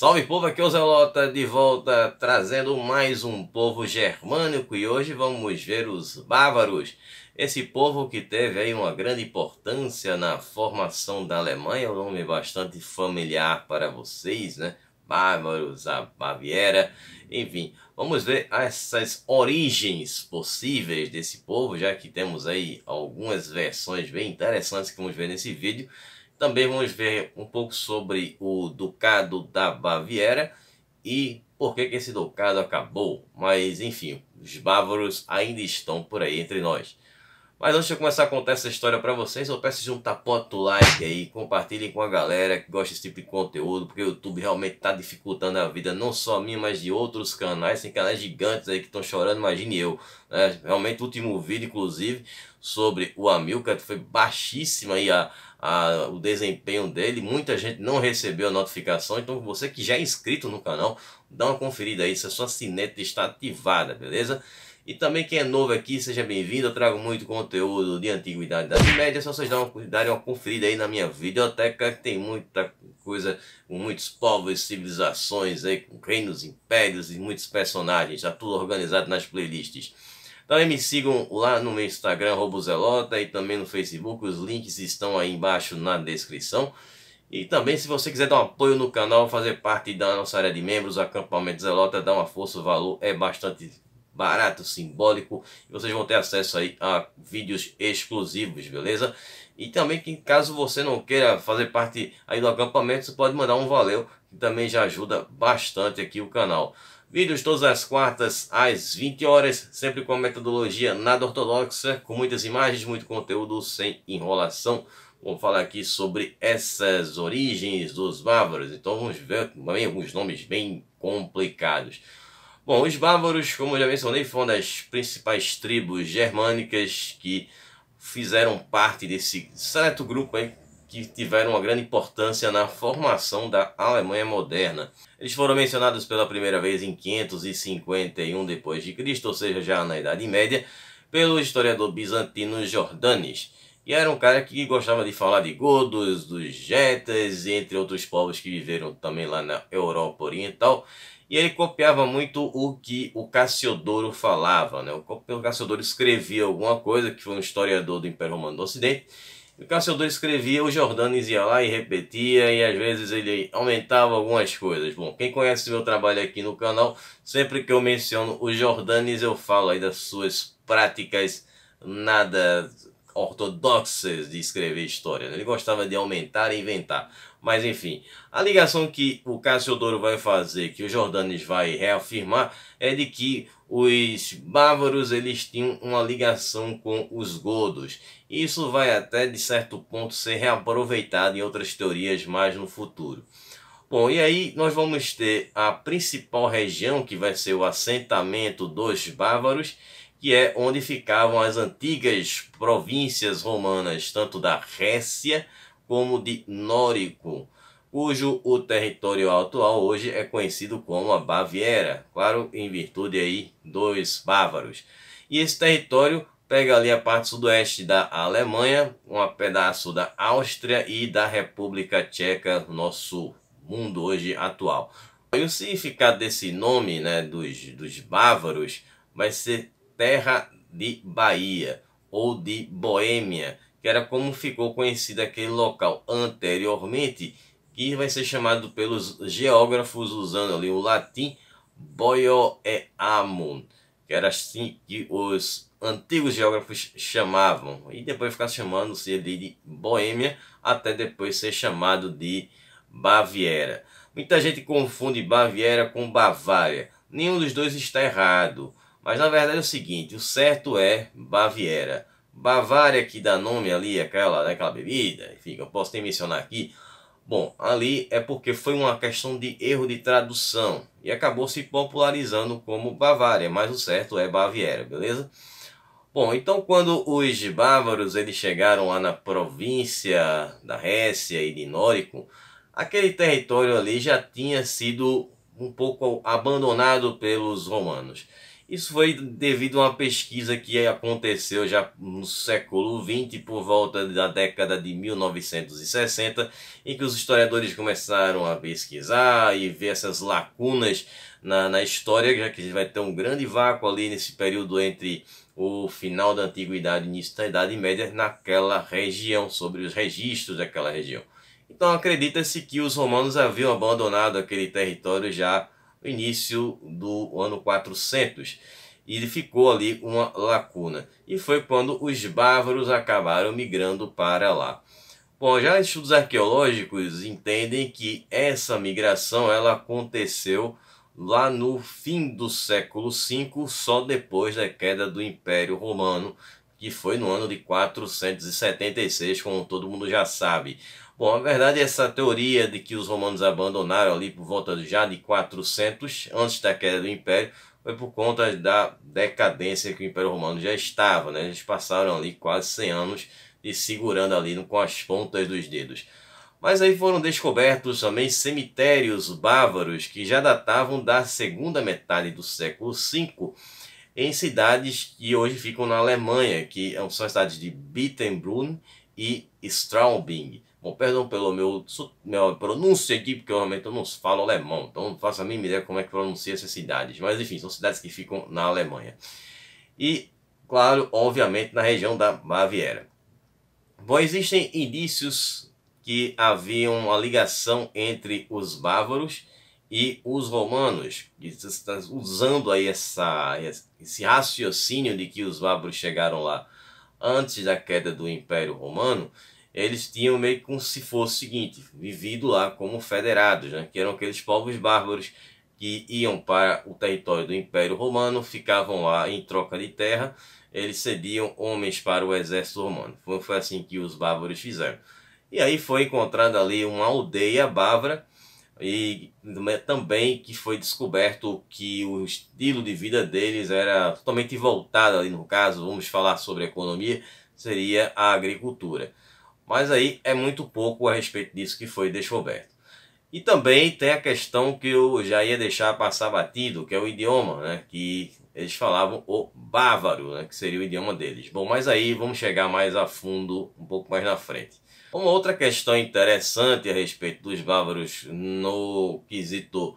Salve povo, aqui é o Zelota de volta trazendo mais um povo germânico e hoje vamos ver os bávaros. Esse povo que teve aí uma grande importância na formação da Alemanha, um nome bastante familiar para vocês, né? Bávaros, a Baviera, enfim, vamos ver essas origens possíveis desse povo, já que temos aí algumas versões bem interessantes que vamos ver nesse vídeo. Também vamos ver um pouco sobre o Ducado da Baviera e por que, que esse Ducado acabou. Mas enfim, os bávaros ainda estão por aí entre nós. Mas antes de eu começar a contar essa história para vocês, eu peço de um tapote do like aí, compartilhem com a galera que gosta desse tipo de conteúdo, porque o YouTube realmente está dificultando a vida, não só a minha, mas de outros canais, tem canais gigantes aí que estão chorando, imagine eu. Né? Realmente o último vídeo, inclusive, sobre o Amilcar, foi baixíssima aí a, a, o desempenho dele. Muita gente não recebeu a notificação, então você que já é inscrito no canal, dá uma conferida aí se a sua sineta está ativada, beleza? E também quem é novo aqui, seja bem-vindo. Eu trago muito conteúdo de antiguidade da média. Só vocês darem uma conferida aí na minha videoteca, que tem muita coisa com muitos povos, civilizações aí, com reinos, impérios e muitos personagens. Está tudo organizado nas playlists. Também me sigam lá no meu Instagram, Robozelota, e também no Facebook. Os links estão aí embaixo na descrição. E também, se você quiser dar um apoio no canal, fazer parte da nossa área de membros, Acampamento Zelota, dá uma força, o valor é bastante barato, simbólico. E vocês vão ter acesso aí a vídeos exclusivos, beleza? E também, que caso você não queira fazer parte aí do acampamento, você pode mandar um valeu, que também já ajuda bastante aqui o canal. Vídeos todas as quartas às 20 horas, sempre com a metodologia nada ortodoxa, com muitas imagens, muito conteúdo sem enrolação. Vamos falar aqui sobre essas origens dos bárbaros. Então vamos ver também alguns nomes bem complicados. Bom, os bárbaros, como eu já mencionei, foram das principais tribos germânicas que fizeram parte desse certo grupo aí que tiveram uma grande importância na formação da Alemanha moderna. Eles foram mencionados pela primeira vez em 551 d.C., ou seja, já na Idade Média, pelo historiador bizantino Jordanes. E era um cara que gostava de falar de godos, dos jetas, entre outros povos que viveram também lá na Europa Oriental. E ele copiava muito o que o Cassiodoro falava. Né? O Cassiodoro escrevia alguma coisa, que foi um historiador do Império Romano do Ocidente, o Cassiodoro escrevia, o Jordanes ia lá e repetia, e às vezes ele aumentava algumas coisas. Bom, quem conhece meu trabalho aqui no canal, sempre que eu menciono o Jordanes, eu falo aí das suas práticas nada ortodoxas de escrever histórias. Né? Ele gostava de aumentar e inventar. Mas enfim, a ligação que o Cassiodoro vai fazer, que o Jordanes vai reafirmar, é de que os bávaros eles tinham uma ligação com os godos. Isso vai até de certo ponto ser reaproveitado em outras teorias mais no futuro. Bom, e aí nós vamos ter a principal região que vai ser o assentamento dos bávaros que é onde ficavam as antigas províncias romanas, tanto da Récia como de Nórico, cujo o território atual hoje é conhecido como a Baviera, claro, em virtude aí dos bávaros. E esse território pega ali a parte sudoeste da Alemanha, um pedaço da Áustria e da República Tcheca, nosso mundo hoje atual. E o significado desse nome, né, dos, dos bávaros, vai ser terra de Bahia ou de Boêmia, que era como ficou conhecido aquele local anteriormente, que vai ser chamado pelos geógrafos usando ali o latim Boioeamum, que era assim que os antigos geógrafos chamavam, e depois ficar chamando-se ali de Boêmia, até depois ser chamado de Baviera. Muita gente confunde Baviera com Bavária. Nenhum dos dois está errado. Mas na verdade é o seguinte, o certo é Baviera. Bavária que dá nome ali àquela, àquela bebida, enfim, eu posso até mencionar aqui. Bom, ali é porque foi uma questão de erro de tradução e acabou se popularizando como Bavária, mas o certo é Baviera, beleza? Bom, então quando os bávaros eles chegaram lá na província da Récia e de Nórico, aquele território ali já tinha sido um pouco abandonado pelos romanos. Isso foi devido a uma pesquisa que aconteceu já no século XX, por volta da década de 1960, em que os historiadores começaram a pesquisar e ver essas lacunas na, na história, já que a gente vai ter um grande vácuo ali nesse período entre o final da Antiguidade e início da Idade Média naquela região, sobre os registros daquela região. Então acredita-se que os romanos haviam abandonado aquele território já início do ano 400 e ficou ali uma lacuna. E foi quando os bávaros acabaram migrando para lá. Bom, já estudos arqueológicos entendem que essa migração ela aconteceu lá no fim do século V, só depois da queda do Império Romano, que foi no ano de 476, como todo mundo já sabe. Bom, na verdade, essa teoria de que os romanos abandonaram ali por volta de, já de 400 antes da queda do Império foi por conta da decadência que o Império Romano já estava, né? Eles passaram ali quase 100 anos e segurando ali com as pontas dos dedos. Mas aí foram descobertos também cemitérios bávaros que já datavam da segunda metade do século V em cidades que hoje ficam na Alemanha, que são as cidades de Bittenbrunn e Straubing. Bom, perdão pelo meu, meu pronúncia aqui, porque realmente eu não falo alemão, então não faço a mínima ideia como é que pronuncia essas cidades. Mas enfim, são cidades que ficam na Alemanha. E, claro, obviamente, na região da Baviera. Bom, existem indícios que havia uma ligação entre os bávaros e os romanos, usando aí essa, esse raciocínio de que os bávaros chegaram lá antes da queda do Império Romano, eles tinham meio que como se fosse o seguinte, vivido lá como federados, né? que eram aqueles povos bárbaros que iam para o território do Império Romano, ficavam lá em troca de terra, eles cediam homens para o exército romano. Foi, foi assim que os bárbaros fizeram. E aí foi encontrada ali uma aldeia bávara, e também que foi descoberto que o estilo de vida deles era totalmente voltado ali no caso, vamos falar sobre economia, seria a agricultura. Mas aí é muito pouco a respeito disso que foi descoberto. E também tem a questão que eu já ia deixar passar batido, que é o idioma, né? Que eles falavam o bávaro, né? que seria o idioma deles. Bom, mas aí vamos chegar mais a fundo um pouco mais na frente. Uma outra questão interessante a respeito dos bávaros no quesito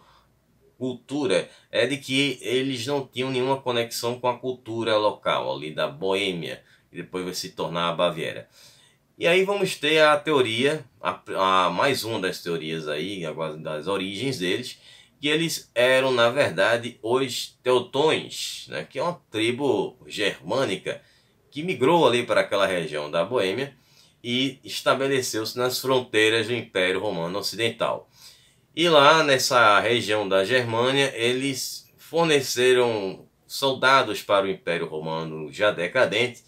cultura é de que eles não tinham nenhuma conexão com a cultura local ali da Boêmia, que depois vai se tornar a Baviera. E aí vamos ter a teoria, a, a mais uma das teorias aí, das origens deles, que eles eram, na verdade, os Teutões, né, que é uma tribo germânica que migrou ali para aquela região da Boêmia e estabeleceu-se nas fronteiras do Império Romano Ocidental. E lá nessa região da Germânia, eles forneceram soldados para o Império Romano já decadente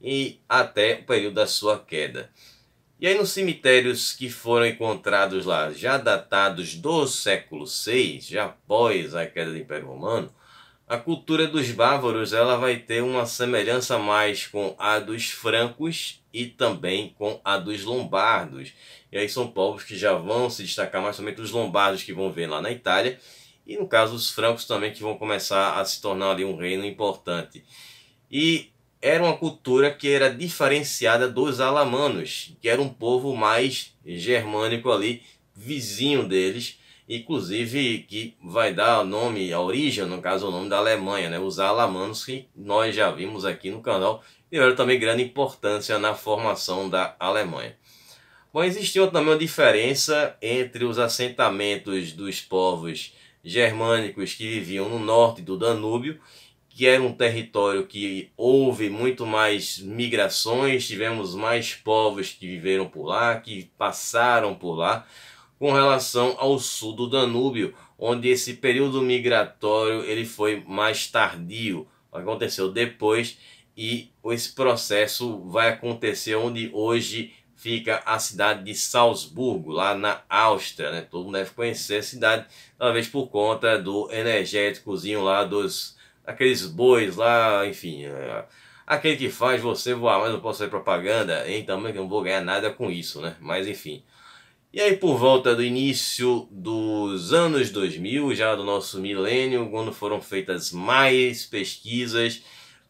e até o período da sua queda. E aí, nos cemitérios que foram encontrados lá, já datados do século VI, já após a queda do Império Romano, a cultura dos bávaros ela vai ter uma semelhança mais com a dos francos e também com a dos lombardos. E aí são povos que já vão se destacar mais somente os lombardos que vão ver lá na Itália e no caso os francos também que vão começar a se tornar ali um reino importante. E era uma cultura que era diferenciada dos alamanos, que era um povo mais germânico ali, vizinho deles, inclusive que vai dar o nome, a origem, no caso o nome da Alemanha, né? os alamanos que nós já vimos aqui no canal, tiveram também grande importância na formação da Alemanha. Bom, existiu também uma diferença entre os assentamentos dos povos germânicos que viviam no norte do Danúbio que era um território que houve muito mais migrações, tivemos mais povos que viveram por lá, que passaram por lá, com relação ao sul do Danúbio, onde esse período migratório ele foi mais tardio, aconteceu depois e esse processo vai acontecer onde hoje fica a cidade de Salzburgo, lá na Áustria, né? Todo mundo deve conhecer a cidade, talvez por conta do energéticozinho lá dos aqueles bois lá, enfim. É, aquele que faz você voar, mas não posso fazer propaganda, então eu não vou ganhar nada com isso, né? Mas enfim. E aí por volta do início dos anos 2000, já do nosso milênio, quando foram feitas mais pesquisas,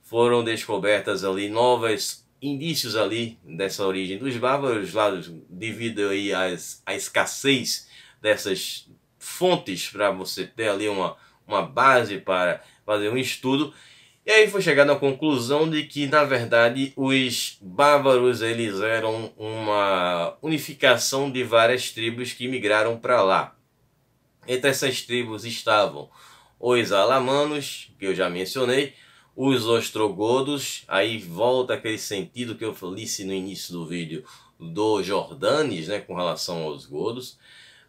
foram descobertas ali novas indícios ali dessa origem dos bárbaros, lá devido aí às, à escassez dessas fontes para você ter ali uma uma base para fazer um estudo. E aí foi chegado à conclusão de que, na verdade, os bávaros eles eram uma unificação de várias tribos que migraram para lá. Entre essas tribos estavam os alamanos, que eu já mencionei, os ostrogodos, aí volta aquele sentido que eu disse no início do vídeo do Jordanes, né, com relação aos godos.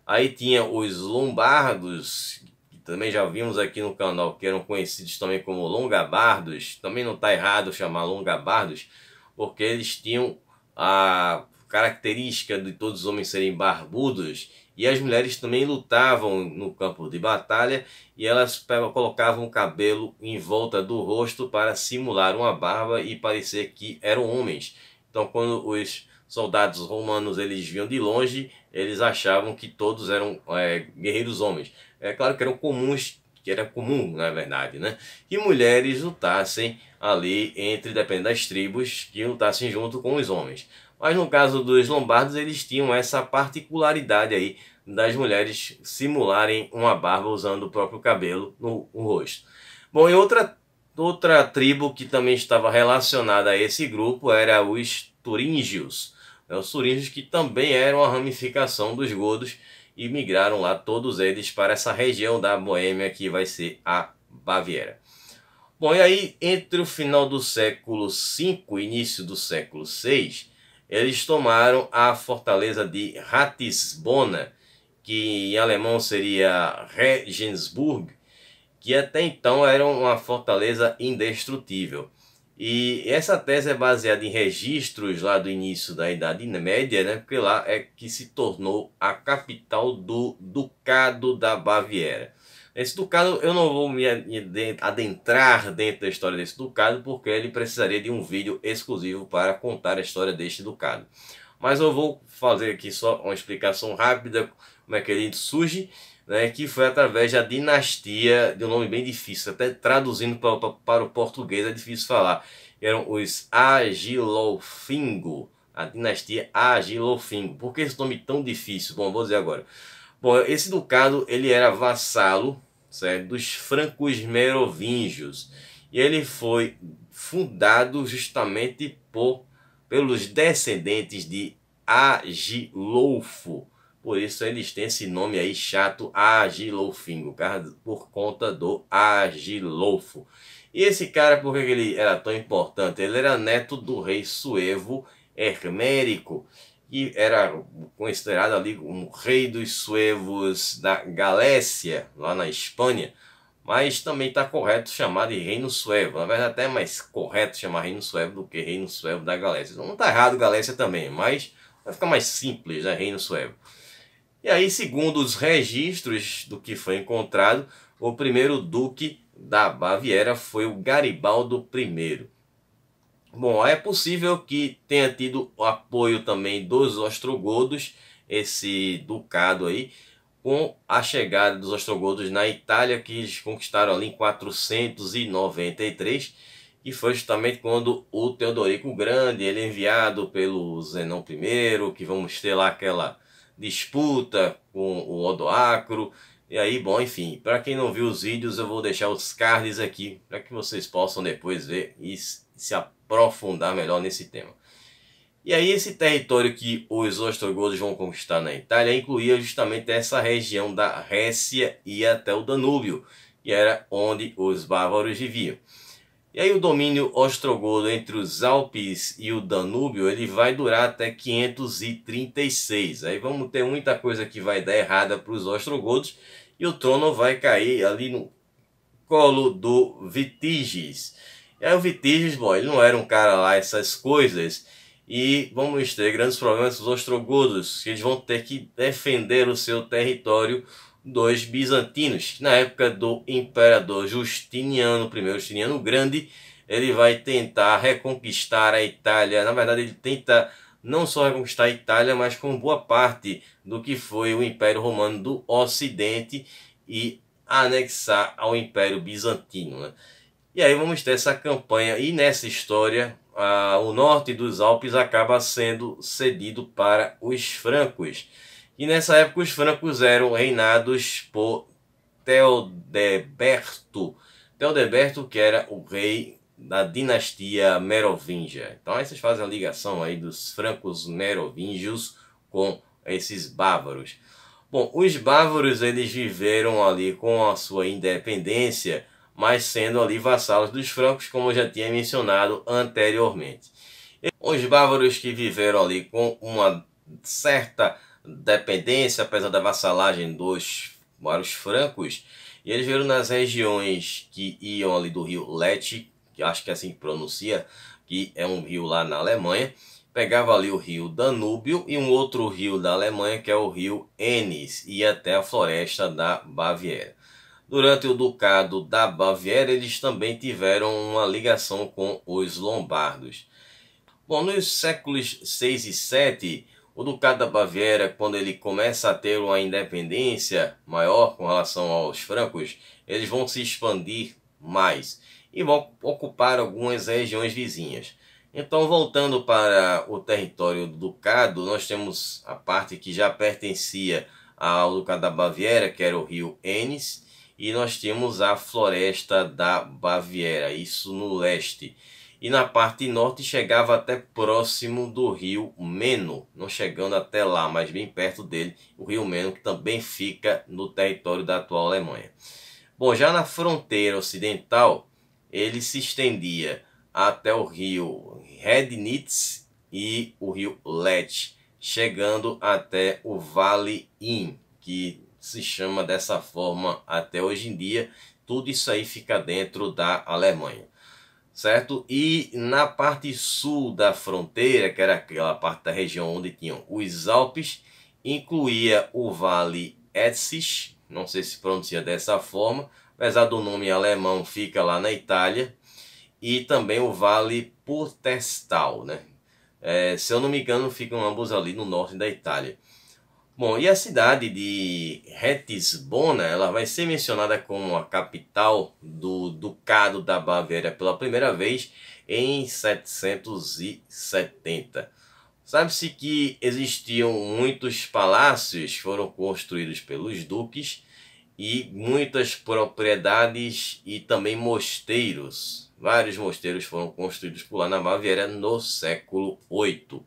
Aí tinha os lombardos, também já vimos aqui no canal que eram conhecidos também como longabardos. Também não está errado chamar longabardos, porque eles tinham a característica de todos os homens serem barbudos e as mulheres também lutavam no campo de batalha e elas colocavam o cabelo em volta do rosto para simular uma barba e parecer que eram homens. Então, quando os soldados romanos eles vinham de longe, eles achavam que todos eram é, guerreiros homens. É claro que eram comuns, que era comum na verdade, né? Que mulheres lutassem ali entre, dependendo das tribos, que lutassem junto com os homens. Mas no caso dos lombardos, eles tinham essa particularidade aí das mulheres simularem uma barba usando o próprio cabelo no, no rosto. Bom, e outra, outra tribo que também estava relacionada a esse grupo era os turíngios. Né? Os surígeos que também eram a ramificação dos godos e migraram lá todos eles para essa região da Boêmia que vai ser a Baviera. Bom, e aí entre o final do século V e início do século VI, eles tomaram a fortaleza de Ratisbona, que em alemão seria Regensburg, que até então era uma fortaleza indestrutível. E essa tese é baseada em registros lá do início da Idade Média, né? porque lá é que se tornou a capital do Ducado da Baviera. Esse ducado, eu não vou me adentrar dentro da história desse ducado, porque ele precisaria de um vídeo exclusivo para contar a história deste ducado. Mas eu vou fazer aqui só uma explicação rápida como é que ele surge né, que foi através da dinastia, de um nome bem difícil, até traduzindo para, para, para o português é difícil falar, eram os Agilofingo, a dinastia Agilofingo. Por que esse nome tão difícil? Bom, vou dizer agora. Bom, esse ducado ele era vassalo certo? dos francos merovingios e ele foi fundado justamente por pelos descendentes de Agilofo. Por isso eles têm esse nome aí chato, Agilolfingo, por conta do Agilofo E esse cara, por que ele era tão importante? Ele era neto do rei suevo Hermérico, que era considerado ali um rei dos suevos da Galécia, lá na Espanha. Mas também está correto chamar de Reino Suevo. Na verdade, até é mais correto chamar Reino Suevo do que Reino Suevo da Galécia. Não está errado Galécia também, mas vai ficar mais simples, né? Reino Suevo. E aí, segundo os registros do que foi encontrado, o primeiro duque da Baviera foi o Garibaldo I. Bom, é possível que tenha tido o apoio também dos ostrogodos, esse ducado aí, com a chegada dos ostrogodos na Itália, que eles conquistaram ali em 493, e foi justamente quando o Teodorico Grande, ele é enviado pelo Zenão I, que vamos ter lá aquela disputa com o Odoacro. E aí, bom, enfim, para quem não viu os vídeos, eu vou deixar os cards aqui para que vocês possam depois ver e se aprofundar melhor nesse tema. E aí esse território que os ostrogodos vão conquistar na Itália incluía justamente essa região da Récia e até o Danúbio, que era onde os bávaros viviam. E aí o domínio ostrogodo entre os Alpes e o Danúbio, ele vai durar até 536. Aí vamos ter muita coisa que vai dar errada para os ostrogodos e o trono vai cair ali no colo do Vitiges. E aí o Vitiges, bom, ele não era um cara lá essas coisas. E vamos ter grandes problemas com os ostrogodos, que eles vão ter que defender o seu território dos bizantinos. Na época do imperador Justiniano I, Justiniano Grande, ele vai tentar reconquistar a Itália. Na verdade, ele tenta não só reconquistar a Itália, mas com boa parte do que foi o Império Romano do Ocidente e anexar ao Império Bizantino. Né? E aí vamos ter essa campanha, e nessa história, a, o norte dos Alpes acaba sendo cedido para os francos. E nessa época os francos eram reinados por Teodeberto. Teodeberto que era o rei da dinastia merovingia. Então aí vocês fazem a ligação aí dos francos merovingios com esses bávaros. Bom, os bávaros eles viveram ali com a sua independência, mas sendo ali vassalos dos francos, como eu já tinha mencionado anteriormente. Os bávaros que viveram ali com uma certa dependência, apesar da vassalagem dos vários francos, e eles viram nas regiões que iam ali do rio Lete, que acho que é assim que pronuncia, que é um rio lá na Alemanha, pegava ali o rio Danúbio e um outro rio da Alemanha, que é o rio Ennis, e ia até a floresta da Baviera. Durante o Ducado da Baviera, eles também tiveram uma ligação com os Lombardos. Bom, nos séculos 6 VI e 7, o Ducado da Baviera, quando ele começa a ter uma independência maior com relação aos francos, eles vão se expandir mais e vão ocupar algumas regiões vizinhas. Então, voltando para o território do Ducado, nós temos a parte que já pertencia ao Ducado da Baviera, que era o rio Ennis, e nós temos a floresta da Baviera, isso no leste e na parte norte chegava até próximo do rio Meno, não chegando até lá, mas bem perto dele, o rio Meno, que também fica no território da atual Alemanha. Bom, já na fronteira ocidental, ele se estendia até o rio Rednitz e o rio Lech, chegando até o Vale Inn, que se chama dessa forma até hoje em dia. Tudo isso aí fica dentro da Alemanha certo? E na parte sul da fronteira, que era aquela parte da região onde tinham os Alpes, incluía o Vale Etzisch, não sei se pronuncia dessa forma, apesar do nome alemão, fica lá na Itália, e também o Vale Potestal, né? É, se eu não me engano, ficam ambos ali no norte da Itália. Bom, e a cidade de Ratisbona, ela vai ser mencionada como a capital do Ducado da Baviera pela primeira vez em 770. Sabe-se que existiam muitos palácios que foram construídos pelos duques e muitas propriedades e também mosteiros. Vários mosteiros foram construídos por lá na Baviera no século 8.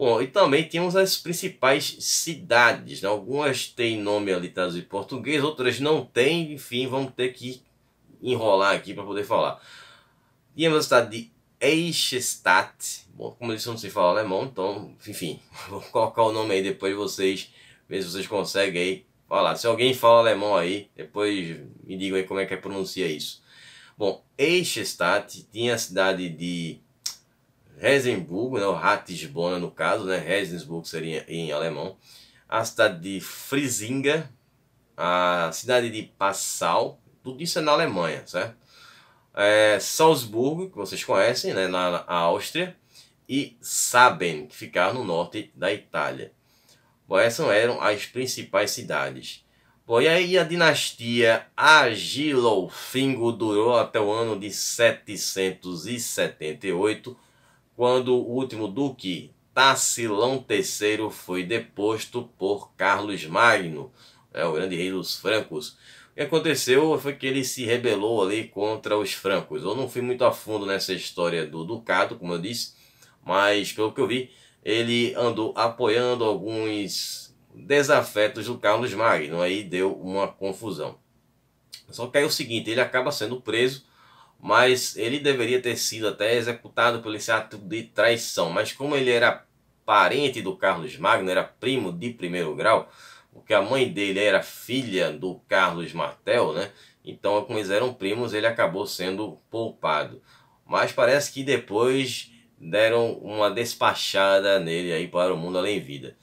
Bom, e também temos as principais cidades. Né? Algumas têm nome ali traduzido em português, outras não têm. Enfim, vamos ter que enrolar aqui para poder falar. Temos a cidade de Eichstätt. Bom, como eu disse, não sei falar alemão, então, enfim, vou colocar o nome aí depois vocês, ver se vocês conseguem aí falar. Se alguém fala alemão aí, depois me digam aí como é que é pronuncia isso. Bom, Eichstätt tinha a cidade de Resenburgo, né, Ratisbona no caso, né, Regensburg seria em alemão, a cidade de Frisinga, a cidade de Passau, tudo isso é na Alemanha, certo? É, Salzburgo, que vocês conhecem, né, na, na Áustria, e Saben, que ficava no norte da Itália. Bom, essas eram as principais cidades. Bom, e aí a dinastia Agilolfingo durou até o ano de 778, quando o último duque, Tassilão III, foi deposto por Carlos Magno, é, o grande rei dos francos. O que aconteceu foi que ele se rebelou ali contra os francos. Eu não fui muito a fundo nessa história do ducado, como eu disse, mas pelo que eu vi, ele andou apoiando alguns desafetos do Carlos Magno, aí deu uma confusão. Só que aí é o seguinte, ele acaba sendo preso mas ele deveria ter sido até executado por esse ato de traição. Mas como ele era parente do Carlos Magno, era primo de primeiro grau, porque a mãe dele era filha do Carlos Martel, né? Então, como eles eram primos, ele acabou sendo poupado. Mas parece que depois deram uma despachada nele aí para o mundo além vida.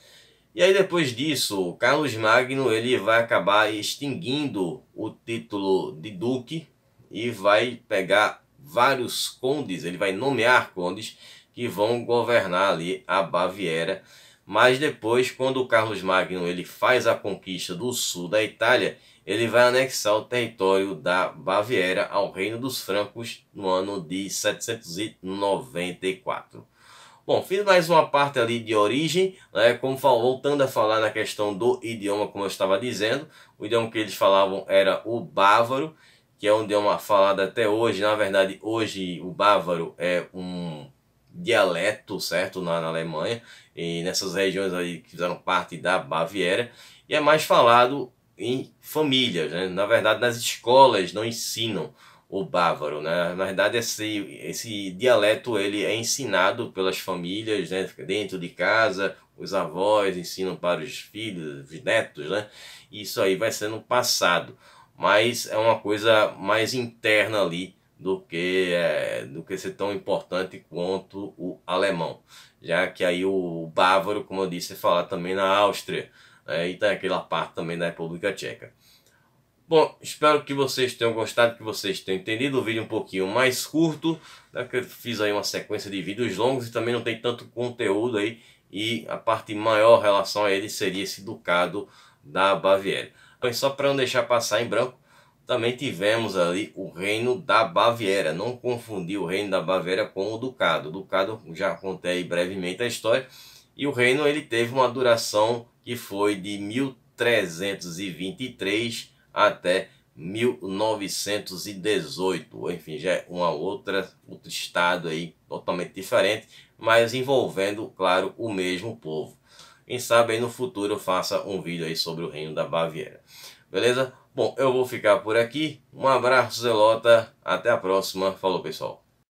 E aí depois disso, o Carlos Magno ele vai acabar extinguindo o título de duque e vai pegar vários condes, ele vai nomear condes que vão governar ali a Baviera. Mas depois, quando o Carlos Magno ele faz a conquista do sul da Itália, ele vai anexar o território da Baviera ao Reino dos Francos no ano de 794. Bom, fiz mais uma parte ali de origem, né, como voltando a falar na questão do idioma, como eu estava dizendo, o idioma que eles falavam era o bávaro, que é onde é uma falada até hoje. Na verdade, hoje o bávaro é um dialeto, certo, na, na Alemanha, e nessas regiões aí que fizeram parte da Baviera, e é mais falado em famílias, né? na verdade nas escolas não ensinam o bávaro, né? na verdade esse, esse dialeto ele é ensinado pelas famílias né? dentro de casa, os avós ensinam para os filhos, os netos, né? e isso aí vai sendo passado mas é uma coisa mais interna ali do que é, do que ser tão importante quanto o alemão, já que aí o bávaro, como eu disse, é falar também na Áustria né? e tem aquela parte também da República Tcheca. Bom, espero que vocês tenham gostado, que vocês tenham entendido o vídeo um pouquinho mais curto, já né? que eu fiz aí uma sequência de vídeos longos e também não tem tanto conteúdo aí e a parte maior relação a ele seria esse ducado da Baviera. Mas só para não deixar passar em branco, também tivemos ali o reino da Baviera. Não confundir o reino da Baviera com o ducado. O ducado já contei brevemente a história. E o reino ele teve uma duração que foi de 1323 até 1918. Enfim, já é uma outra, outro estado aí totalmente diferente, mas envolvendo, claro, o mesmo povo. Quem sabe aí no futuro eu faça um vídeo aí sobre o reino da Baviera. Beleza? Bom, eu vou ficar por aqui. Um abraço, Zelota. Até a próxima. Falou, pessoal.